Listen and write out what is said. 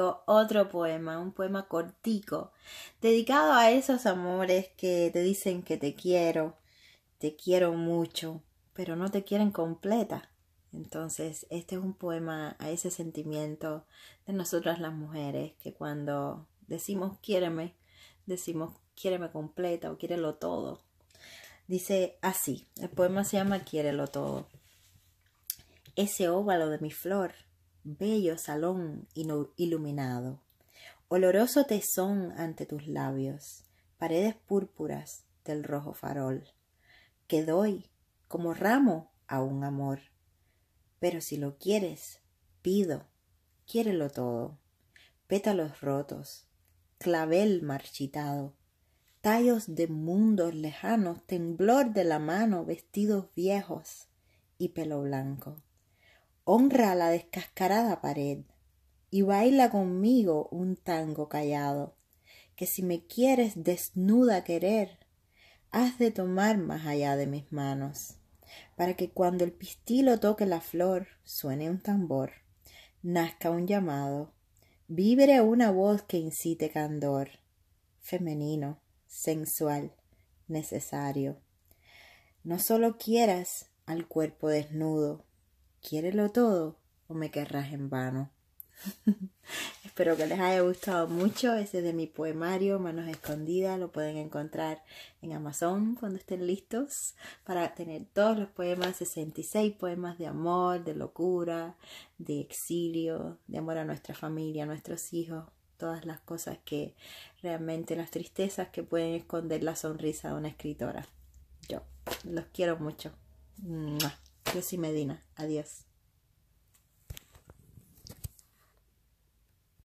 otro poema, un poema cortico, dedicado a esos amores que te dicen que te quiero, te quiero mucho, pero no te quieren completa. Entonces, este es un poema a ese sentimiento de nosotras las mujeres, que cuando decimos quiéreme, decimos quiéreme completa o quiérelo todo. Dice así, el poema se llama Quiérelo todo. Ese óvalo de mi flor bello salón iluminado, oloroso tesón ante tus labios, paredes púrpuras del rojo farol, que doy como ramo a un amor. Pero si lo quieres, pido, quiérelo todo, pétalos rotos, clavel marchitado, tallos de mundos lejanos, temblor de la mano, vestidos viejos y pelo blanco honra la descascarada pared y baila conmigo un tango callado, que si me quieres desnuda querer, has de tomar más allá de mis manos, para que cuando el pistilo toque la flor, suene un tambor, nazca un llamado, vibre una voz que incite candor, femenino, sensual, necesario. No solo quieras al cuerpo desnudo, quiérelo todo o me querrás en vano. Espero que les haya gustado mucho. Ese es de mi poemario, Manos Escondidas. Lo pueden encontrar en Amazon cuando estén listos para tener todos los poemas, 66 poemas de amor, de locura, de exilio, de amor a nuestra familia, a nuestros hijos, todas las cosas que realmente las tristezas que pueden esconder la sonrisa de una escritora. Yo los quiero mucho. ¡Más! y Medina. Adiós.